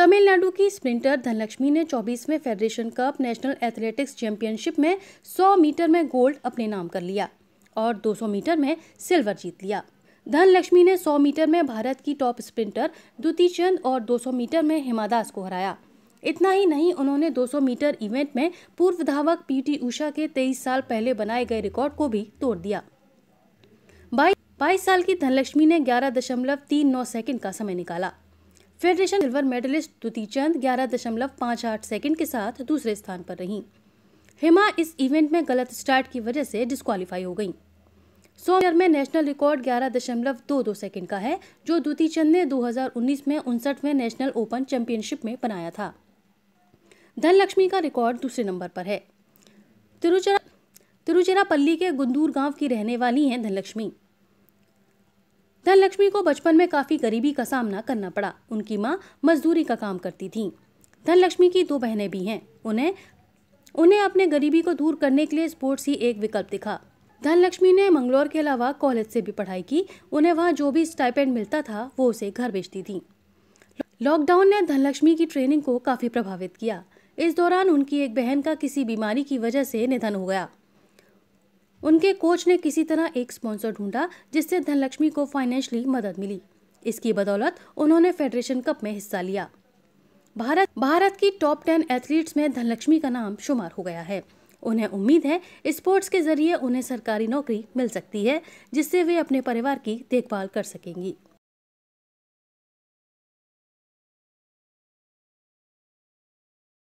तमिलनाडु की स्प्रिंटर धनलक्ष्मी ने 24वें federation cup national athletics championship में 100 मीटर में गोल्ड अपने नाम कर लिया और 200 मीटर में सिल्वर जीत लिया धनलक्ष्मी ने 100 मीटर में भारत की टॉप स्प्रिंटर द्वितीय चंद और 200 मीटर में हिमा दास को हराया इतना ही नहीं उन्होंने 200 मीटर इवेंट में पूर्व धावक पीटी उषा के 23 साल पहले बनाए गए रिकॉर्ड को भी तोड़ दिया बाईस साल की धनलक्ष्मी ने ग्यारह दशमलव तीन नौ सेकेंड का समय निकाला federation silver medalist Dutee Chand ग्यारह दशमलव पाँच आठ सेकेंड के साथ दूसरे स्थान पर रहीं हेमा इस इवेंट में गलत स्टार्ट की वजह से डिस्कालीफाई हो गई सौ मीटर में नेशनल रिकॉर्ड ग्यारह दशमलव दो दो सेकेंड का है जो दुती चंद ने 2019 में उनसठवें नेशनल ओपन चैंपियनशिप में बनाया था धनलक्ष्मी का रिकॉर्ड दूसरे नंबर पर है तिरुचरा तिरुचिरापल्ली के गुंदूर गांव की रहने वाली हैं धनलक्ष्मी धनलक्ष्मी को बचपन में काफ़ी गरीबी का सामना करना पड़ा उनकी माँ मजदूरी का काम करती थी धनलक्ष्मी की दो बहनें भी हैं उन्हें उन्हें अपने गरीबी को दूर करने के लिए स्पोर्ट्स ही एक विकल्प दिखा धनलक्ष्मी ने मंगलौर के अलावा कॉलेज से भी पढ़ाई की उन्हें वहाँ जो भी स्टाइपेंड मिलता था वो उसे घर बेचती थी लॉकडाउन ने धनलक्ष्मी की ट्रेनिंग को काफ़ी प्रभावित किया इस दौरान उनकी एक बहन का किसी बीमारी की वजह से निधन हो गया उनके कोच ने किसी तरह एक स्पॉन्सर ढूंढा जिससे धनलक्ष्मी को फाइनेंशली मदद मिली इसकी बदौलत उन्होंने फेडरेशन कप में हिस्सा लिया भारत भारत की टॉप टेन एथलीट्स में धनलक्ष्मी का नाम शुमार हो गया है उन्हें उम्मीद है स्पोर्ट्स के जरिए उन्हें सरकारी नौकरी मिल सकती है जिससे वे अपने परिवार की देखभाल कर सकेंगी